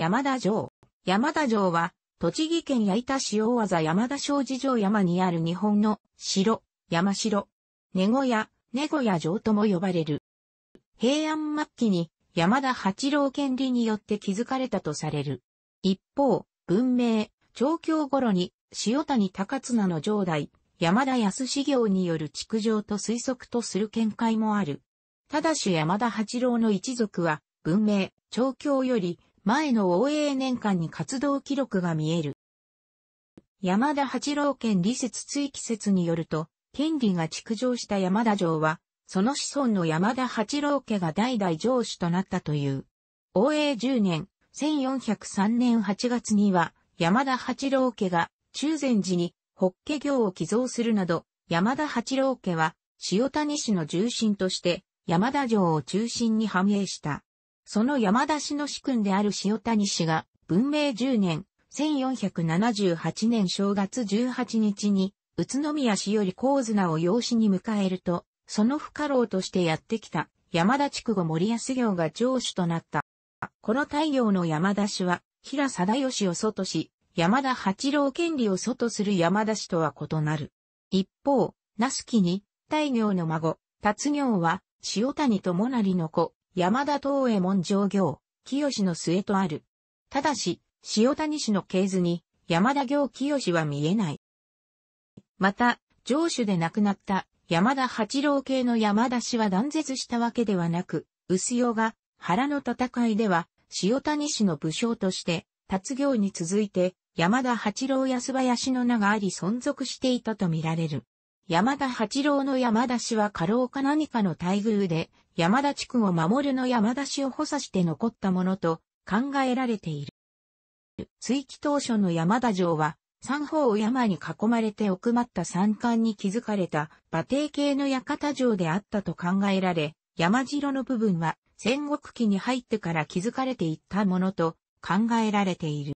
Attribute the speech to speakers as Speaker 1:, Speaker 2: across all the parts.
Speaker 1: 山田城。山田城は、栃木県矢板市大技山田商事城山にある日本の城、山城。根小屋、根小屋城とも呼ばれる。平安末期に山田八郎権利によって築かれたとされる。一方、文明、長京頃に塩谷高綱の城代、山田康史行による築城と推測とする見解もある。ただし山田八郎の一族は、文明、長教より前の応永年間に活動記録が見える。山田八郎県理説追記説によると、権利が築城した山田城は、その子孫の山田八郎家が代々城主となったという。応永10年、1403年8月には、山田八郎家が中禅寺に北家行を寄贈するなど、山田八郎家は、塩谷市の重心として、山田城を中心に繁栄した。その山田氏の主君である塩谷氏が、文明10年、1478年正月18日に、宇都宮氏より高綱を養子に迎えると、その不可老としてやってきた、山田地区後森安行が城主となった。この太陽の山田氏は、平貞義を外し、山田八郎権利を外する山田氏とは異なる。一方、那須木に、太行の孫、達行は、塩谷智成の子、山田東右衛門上行、清の末とある。ただし、塩谷氏の系図に、山田行清は見えない。また、上主で亡くなった山田八郎系の山田氏は断絶したわけではなく、薄代が原の戦いでは塩谷氏の武将として、達行に続いて山田八郎安林の名があり存続していたとみられる。山田八郎の山田氏は過労か何かの待遇で山田地区を守るの山田氏を補佐して残ったものと考えられている。追記当初の山田城は、三方を山に囲まれて奥まった山間に築かれた馬蹄形の館城であったと考えられ、山城の部分は戦国期に入ってから築かれていったものと考えられている。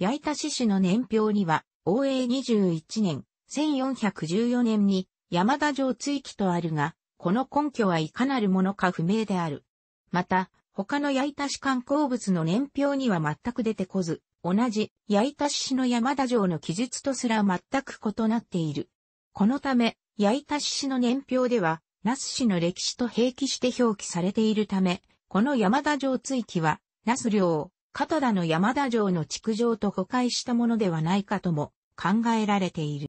Speaker 1: 焼板市市の年表には、応永21年、1414年に山田城追記とあるが、この根拠はいかなるものか不明である。また、他の焼いた市観光物の年表には全く出てこず、同じ焼いた市の山田城の記述とすら全く異なっている。このため、焼いた市の年表では、那須市の歴史と併記して表記されているため、この山田城追記は、那須領を、片田の山田城の築城と誤解したものではないかとも考えられている。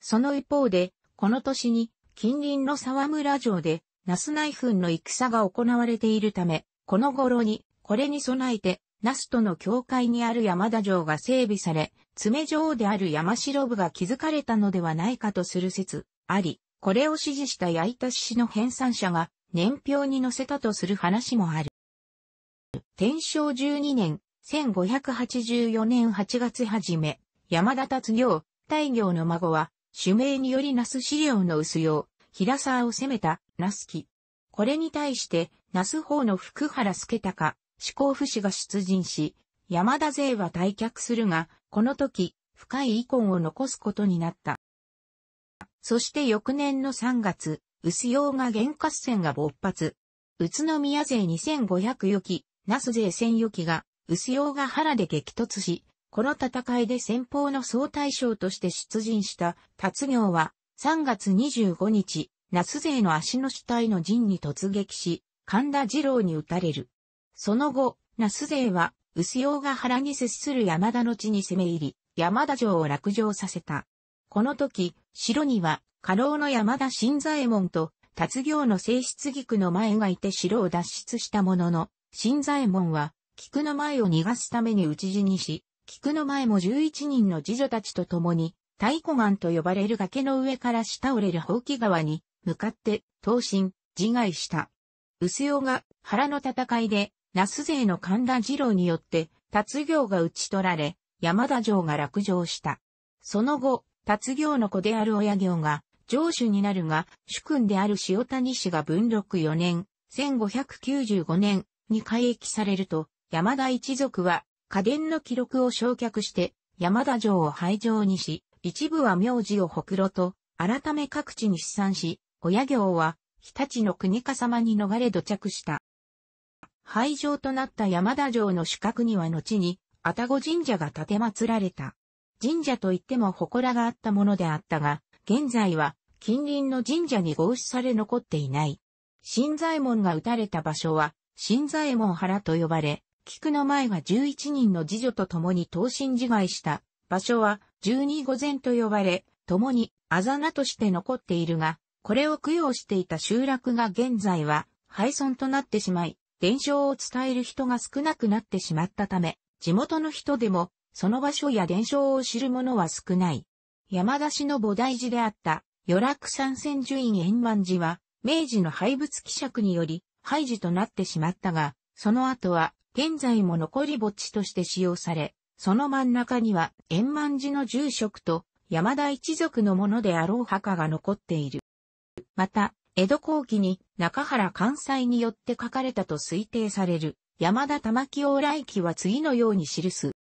Speaker 1: その一方で、この年に近隣の沢村城で、ナス内紛の戦が行われているため、この頃に、これに備えて、ナスとの境界にある山田城が整備され、爪城である山城部が築かれたのではないかとする説あり、これを支持した八板氏の編纂者が年表に載せたとする話もある。天正12年、1584年8月初め、山田達行、大行の孫は、主名によりナス資料の薄用、平沢を攻めた、ナス機。これに対して、ナス方の福原助隆、志向不死が出陣し、山田勢は退却するが、この時、深い遺恨を残すことになった。そして翌年の3月、薄用が原滑戦が勃発。宇都宮勢2500余機、那須勢1000余機が、薄用が原で激突し、この戦いで先方の総大将として出陣した達行は3月25日、那須勢の足の主体の陣に突撃し、神田二郎に撃たれる。その後、那須勢は薄尾が原に接する山田の地に攻め入り、山田城を落城させた。この時、城には、家老の山田新左衛門と、達行の正室菊の前がいて城を脱出したものの、新左衛門は、菊の前を逃がすために討ち死にし、菊の前も11人の次女たちと共に、太鼓岩と呼ばれる崖の上から下折れる放棄川に、向かって、投身、自害した。薄尾が原の戦いで、那須勢の神田二郎によって、達行が討ち取られ、山田城が落城した。その後、達行の子である親行が、城主になるが、主君である塩谷氏が文禄4年、1595年に改役されると、山田一族は家電の記録を焼却して、山田城を廃城にし、一部は名字をほくろと、改め各地に試算し、親行は、日立の国家様に逃れ土着した。廃城となった山田城の主角には後に、愛宕神社が建て祀られた。神社といっても祠があったものであったが、現在は近隣の神社に合祀され残っていない。新左衛門が撃たれた場所は、新左衛門原と呼ばれ、菊の前が11人の次女と共に等身自害した場所は十二御前と呼ばれ、共にあざなとして残っているが、これを供養していた集落が現在は廃村となってしまい、伝承を伝える人が少なくなってしまったため、地元の人でも、その場所や伝承を知る者は少ない。山田氏の菩提寺であった、与楽三千住院円満寺は、明治の廃仏希釈により、廃寺となってしまったが、その後は、現在も残り墓地として使用され、その真ん中には円満寺の住職と山田一族のものであろう墓が残っている。また、江戸後期に中原関西によって書かれたと推定される山田玉清来記は次のように記す。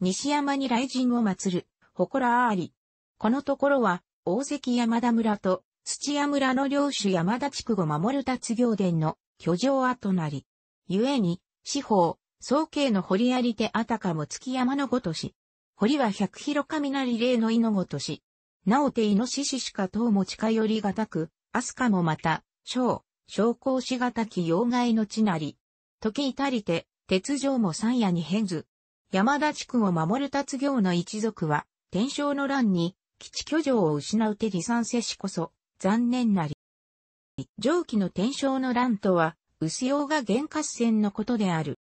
Speaker 1: 西山に来神を祀る、祠あり。このところは、大関山田村と土屋村の領主山田地区を守る達行伝の居城跡なり。故に、四方、総計の堀あり手あたかも月山のごとし。堀は百広雷霊の井のごとし。なおてイノシしかうも近寄りがたく、明日かもまた、小、昇降しがたき妖怪の地なり。時至りて、鉄条も三夜に変ず。山田地区を守る達行の一族は、天正の乱に、基地居城を失うて離散せしこそ、残念なり。上記の天正の乱とは、牛尾が原活戦のことである。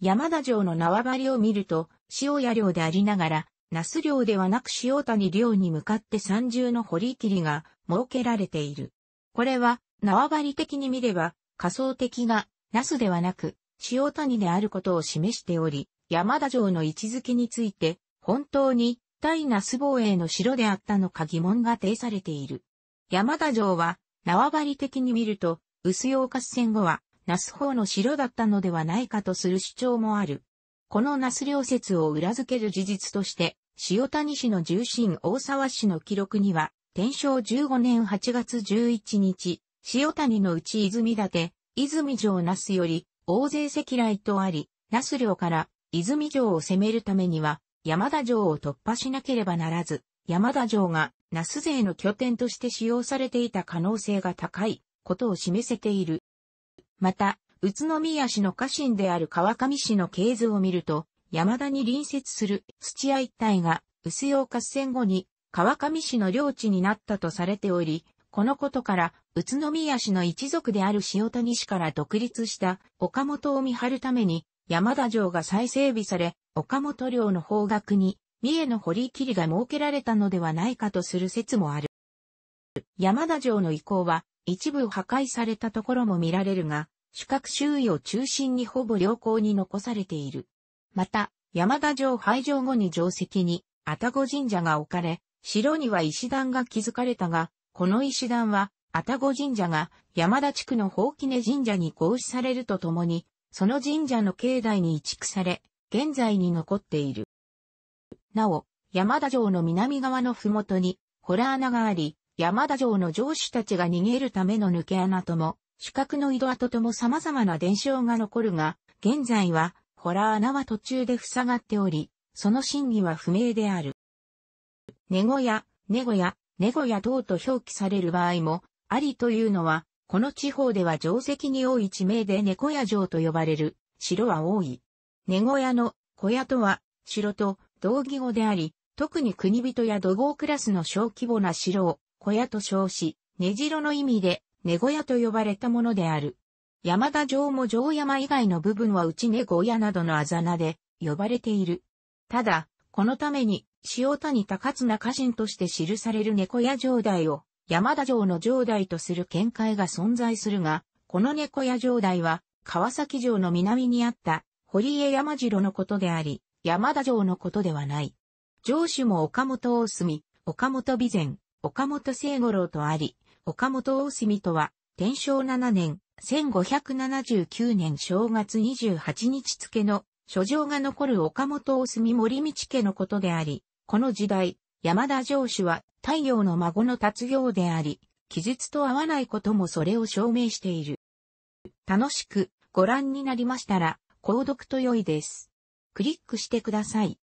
Speaker 1: 山田城の縄張りを見ると、塩屋領でありながら、那須領ではなく塩谷寮に向かって三重の堀切りが設けられている。これは、縄張り的に見れば、仮想的が、那須ではなく、塩谷であることを示しており、山田城の位置づけについて、本当に対那須防衛の城であったのか疑問が呈されている。山田城は、縄張り的に見ると、薄洋合戦後は、ナス法の城だったのではないかとする主張もある。このナス領説を裏付ける事実として、塩谷市の重臣大沢氏の記録には、天正15年8月11日、塩谷の内泉立、泉城那須より、大勢赤来とあり、那須領から泉城を攻めるためには、山田城を突破しなければならず、山田城が那須勢の拠点として使用されていた可能性が高いことを示せている。また、宇都宮市の家臣である川上市の系図を見ると、山田に隣接する土屋一帯が、薄洋合戦後に川上市の領地になったとされており、このことから、宇都宮市の一族である塩谷氏から独立した岡本を見張るために、山田城が再整備され、岡本領の方角に、三重の堀切が設けられたのではないかとする説もある。山田城の意向は、一部破壊されたところも見られるが、主角周囲を中心にほぼ良好に残されている。また、山田城廃城後に城跡に、愛宕神社が置かれ、城には石段が築かれたが、この石段は、愛宕神社が山田地区の宝木根神社に合祀されるとともに、その神社の境内に移築され、現在に残っている。なお、山田城の南側の麓に、洞穴があり、山田城の城主たちが逃げるための抜け穴とも、四角の井戸跡とも様々な伝承が残るが、現在は、ホラー穴は途中で塞がっており、その真偽は不明である。ネゴ猫ネゴ屋ネゴ等と表記される場合も、ありというのは、この地方では城石に多い地名で猫屋城と呼ばれる、城は多い。ネゴ屋の小屋とは、城と同義語であり、特に国人や土豪クラスの小規模な城を小屋と称し、根城の意味で、根小屋と呼ばれたものである。山田城も城山以外の部分は内根小屋などのあざなで呼ばれている。ただ、このために、塩谷高綱家臣として記される猫屋城代を、山田城の城代とする見解が存在するが、この猫屋城代は、川崎城の南にあった、堀江山城のことであり、山田城のことではない。城主も岡本大隅、岡本備前、岡本聖五郎とあり、岡本大隅とは、天正7年、1579年正月28日付の書状が残る岡本大隅森道家のことであり、この時代、山田城主は太陽の孫の達行であり、記述と合わないこともそれを証明している。楽しくご覧になりましたら、購読と良いです。クリックしてください。